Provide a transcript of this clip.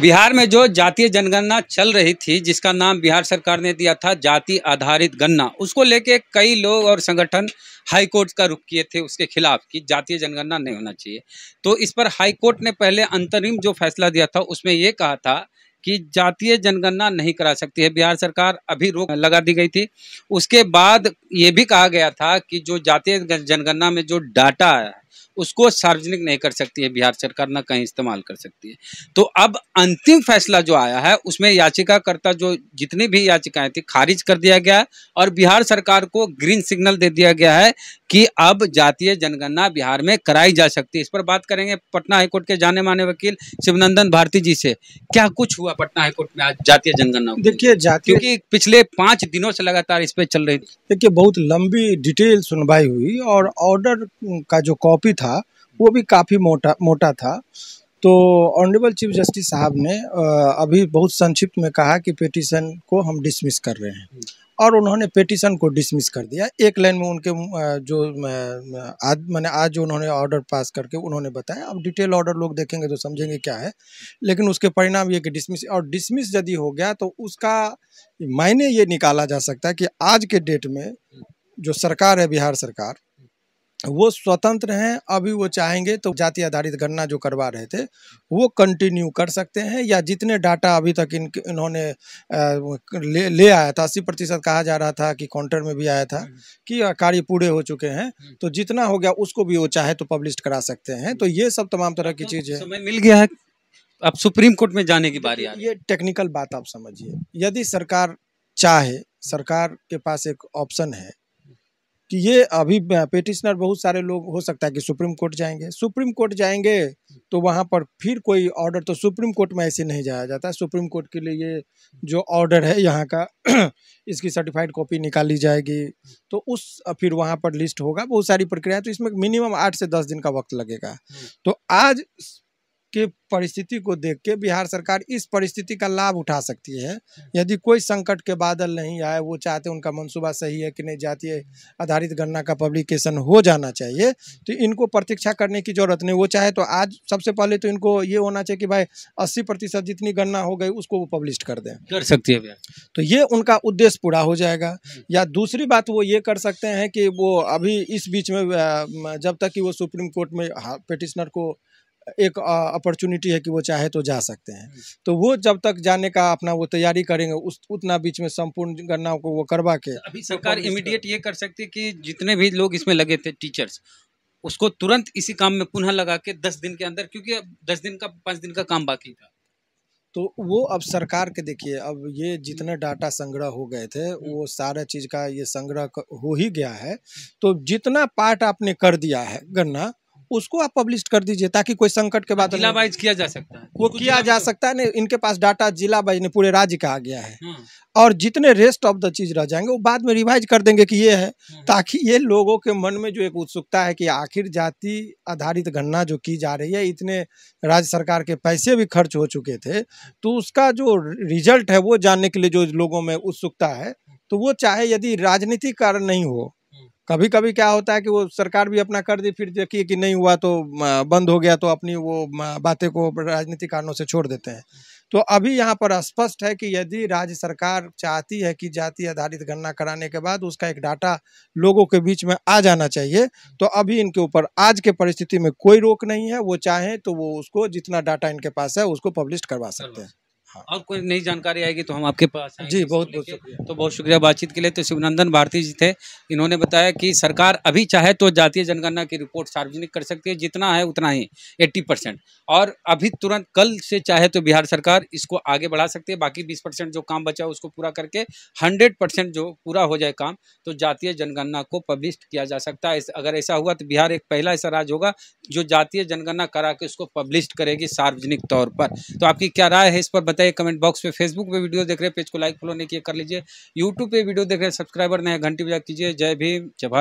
बिहार में जो जातीय जनगणना चल रही थी जिसका नाम बिहार सरकार ने दिया था जाति आधारित गणना उसको लेके कई लोग और संगठन हाई कोर्ट का रुख किए थे उसके खिलाफ कि जातीय जनगणना नहीं होना चाहिए तो इस पर हाई कोर्ट ने पहले अंतरिम जो फैसला दिया था उसमें ये कहा था कि जातीय जनगणना नहीं करा सकती है बिहार सरकार अभी रोक लगा दी गई थी उसके बाद ये भी कहा गया था कि जो जातीय जनगणना में जो डाटा है उसको सार्वजनिक नहीं कर सकती है बिहार सरकार ना कहीं इस्तेमाल कर सकती है तो अब अंतिम फैसला जो आया है उसमें याचिकाकर्ता जो जितनी भी याचिकाएं थी खारिज कर दिया गया और बिहार सरकार को ग्रीन सिग्नल दे दिया गया है कि अब जातीय जनगणना बिहार में कराई जा सकती है इस पर बात करेंगे पटना हाईकोर्ट के जाने माने वकील शिवनंदन भारती जी से क्या कुछ हुआ पटना हाईकोर्ट में आज जातीय जनगणना देखिए जातीय क्योंकि पिछले पांच दिनों से लगातार इस पर चल रही देखिए बहुत लंबी डिटेल सुनवाई हुई और ऑर्डर का जो कॉप कॉपी था वो भी काफ़ी मोटा मोटा था तो ऑनरेबल चीफ जस्टिस साहब ने अभी बहुत संक्षिप्त में कहा कि पेटिशन को हम डिसमिस कर रहे हैं और उन्होंने पेटिशन को डिसमिस कर दिया एक लाइन में उनके जो आज मैंने आज उन्होंने ऑर्डर पास करके उन्होंने बताया अब डिटेल ऑर्डर लोग देखेंगे तो समझेंगे क्या है लेकिन उसके परिणाम ये कि डिसमिस और डिसमिस यदि हो गया तो उसका मायने ये निकाला जा सकता है कि आज के डेट में जो सरकार है बिहार सरकार वो स्वतंत्र हैं अभी वो चाहेंगे तो जाति आधारित गणना जो करवा रहे थे वो कंटिन्यू कर सकते हैं या जितने डाटा अभी तक इन इन्होंने ले ले आया था अस्सी प्रतिशत कहा जा रहा था कि काउंटर में भी आया था हम्म। कि कार्य पूरे हो चुके हैं हम्म। तो जितना हो गया उसको भी वो चाहे तो पब्लिश करा सकते हैं तो ये सब तमाम तरह की तो चीज़ है मिल गया है अब सुप्रीम कोर्ट में जाने की बारी ये टेक्निकल बात आप समझिए यदि सरकार चाहे सरकार के पास एक ऑप्शन है कि ये अभी पेटिशनर बहुत सारे लोग हो सकता है कि सुप्रीम कोर्ट जाएंगे सुप्रीम कोर्ट जाएंगे तो वहाँ पर फिर कोई ऑर्डर तो सुप्रीम कोर्ट में ऐसे नहीं जाया जाता सुप्रीम कोर्ट के लिए ये जो ऑर्डर है यहाँ का इसकी सर्टिफाइड कॉपी निकाली जाएगी तो उस फिर वहाँ पर लिस्ट होगा बहुत सारी प्रक्रिया तो इसमें मिनिमम आठ से दस दिन का वक्त लगेगा हम्म। तो आज की परिस्थिति को देख के बिहार सरकार इस परिस्थिति का लाभ उठा सकती है यदि कोई संकट के बादल नहीं आए वो चाहते उनका मंसूबा सही है कि नहीं जातीय आधारित गणना का पब्लिकेशन हो जाना चाहिए तो इनको प्रतीक्षा करने की ज़रूरत नहीं वो चाहे तो आज सबसे पहले तो इनको ये होना चाहिए कि भाई अस्सी प्रतिशत जितनी गणना हो गई उसको वो पब्लिश कर दें कर सकती है तो ये उनका उद्देश्य पूरा हो जाएगा या दूसरी बात वो ये कर सकते हैं कि वो अभी इस बीच में जब तक कि वो सुप्रीम कोर्ट में पिटिशनर हाँ, को एक अपॉर्चुनिटी है कि वो चाहे तो जा सकते हैं तो वो जब तक जाने का अपना वो तैयारी करेंगे उस उतना बीच में संपूर्ण गणनाओं को वो करवा के तो अभी सरकार इमीडिएट ये कर सकती है कि जितने भी लोग इसमें लगे थे टीचर्स उसको तुरंत इसी काम में पुनः लगा के दस दिन के अंदर क्योंकि अब दस दिन का पाँच दिन का काम बाकी था तो वो अब सरकार के देखिए अब ये जितने डाटा संग्रह हो गए थे हम्म। वो सारे चीज़ का ये संग्रह हो ही गया है तो जितना पार्ट आपने कर दिया है गन्ना उसको आप पब्लिश कर दीजिए ताकि कोई संकट के बाद जिला वाइज किया जा सकता है वो किया जा तो- सकता है नहीं इनके पास डाटा जिला वाइज ने पूरे राज्य का आ गया है हाँ। और जितने रेस्ट ऑफ द चीज रह जाएंगे वो बाद में रिवाइज कर देंगे कि ये है हाँ। ताकि ये लोगों के मन में जो एक उत्सुकता है कि आखिर जाति आधारित गणना जो की जा रही है इतने राज्य सरकार के पैसे भी खर्च हो चुके थे तो उसका जो रिजल्ट है वो जानने के लिए जो लोगों में उत्सुकता है तो वो चाहे यदि राजनीतिक कारण नहीं हो कभी कभी क्या होता है कि वो सरकार भी अपना कर दी फिर देखिए कि नहीं हुआ तो बंद हो गया तो अपनी वो बातें को राजनीतिक कारणों से छोड़ देते हैं तो अभी यहाँ पर स्पष्ट है कि यदि राज्य सरकार चाहती है कि जाति आधारित गणना कराने के बाद उसका एक डाटा लोगों के बीच में आ जाना चाहिए तो अभी इनके ऊपर आज के परिस्थिति में कोई रोक नहीं है वो चाहें तो वो उसको जितना डाटा इनके पास है उसको पब्लिश करवा सकते हैं हाँ। और कोई नई जानकारी आएगी तो हम आपके पास जी बहुत बहुत शुक्रिया तो बहुत शुक्रिया बातचीत के लिए तो शिवनंदन भारती जी थे इन्होंने बताया कि सरकार अभी चाहे तो जातीय जनगणना की रिपोर्ट सार्वजनिक कर सकती है जितना है उतना ही एट्टी परसेंट और अभी तुरंत कल से चाहे तो बिहार सरकार इसको आगे बढ़ा सकती है बाकी बीस परसेंट जो काम बचा है उसको पूरा करके हंड्रेड परसेंट जो पूरा हो जाए काम तो जातीय जनगणना को पब्लिश किया जा सकता है अगर ऐसा हुआ तो बिहार एक पहला ऐसा राज्य होगा जो जातीय जनगणना करा के उसको पब्लिश करेगी सार्वजनिक तौर पर तो आपकी क्या राय है इस पर बताइए कमेंट बॉक्स में फेसबुक पे वीडियो देख रहे हैं पेज को लाइक फॉलो नहीं किया कर लीजिए यूट्यूब पे वीडियो देख रहे हैं सब्सक्राइबर नहीं घंटी बजा कीजिए जय भीम जय